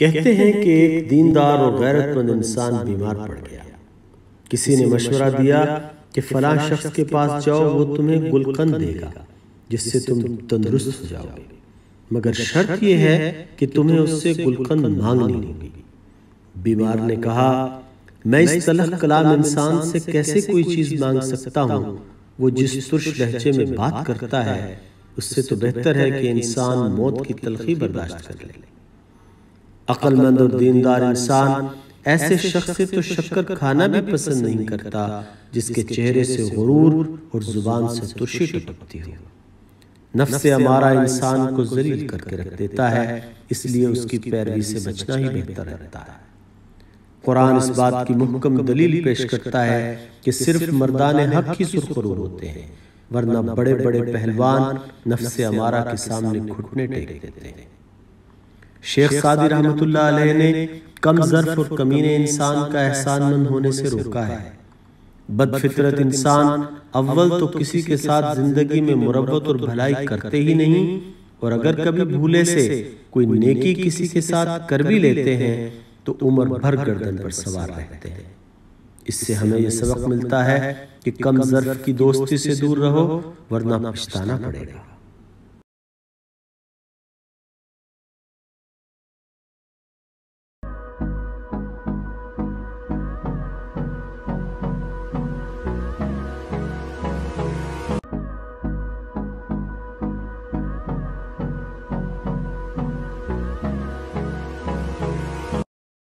कहते हैं कि एक दीनदार और गैरतमंद इंसान बीमार पड़ गया किसी ने मशवरा दिया कि फला शख्स के पास जाओ वो तुम्हें गुलकंद देगा जिससे तुम तंदुरुस्त हो जाओगे मगर शर्त यह है कि तुम्हें उससे गुलकंद मांगनी होगी बीमार ने कहा मैं इस तलख कलाम इंसान से कैसे कोई चीज मांग सकता हूँ वो जिस तुर्श लहजे में बात करता है उससे तो, तो बेहतर है कि इंसान मौत की तलखी बर्दाश्त कर ले अक्लमंद और दीनदार इंसान ऐसे शख्स से तो, तो शक्कर खाना भी पसंद नहीं करता जिसके चेहरे से गुरूर और जुबान से तुर्शी तो टपकती हो नफ्स हमारा इंसान को जलील करके रख देता है इसलिए उसकी पैरवी से बचना ही बेहतर रहता है कुरान इस बात की मुहकम दलील पेश करता है कि सिर्फ मर्दान हक ही सुरखरू होते हैं वरना बड़े बड़े पहलवान नफ्स हमारा के सामने घुटने टेक देते हैं शेख सादी रहमत ने कम जर्फ और कमीने इंसान का एहसान मंद होने से रोका है बदफितरत इंसान अव्वल तो, तो किसी के साथ जिंदगी में मुरबत और भलाई करते ही नहीं और अगर कभी भूले से कोई नेकी किसी के साथ कर भी लेते हैं तो, तो उम्र भर गर्दन पर सवार रहते हैं इससे हमें यह सबक मिलता है कि कम जर्फ की दोस्ती से दूर रहो वरना पछताना पड़ेगा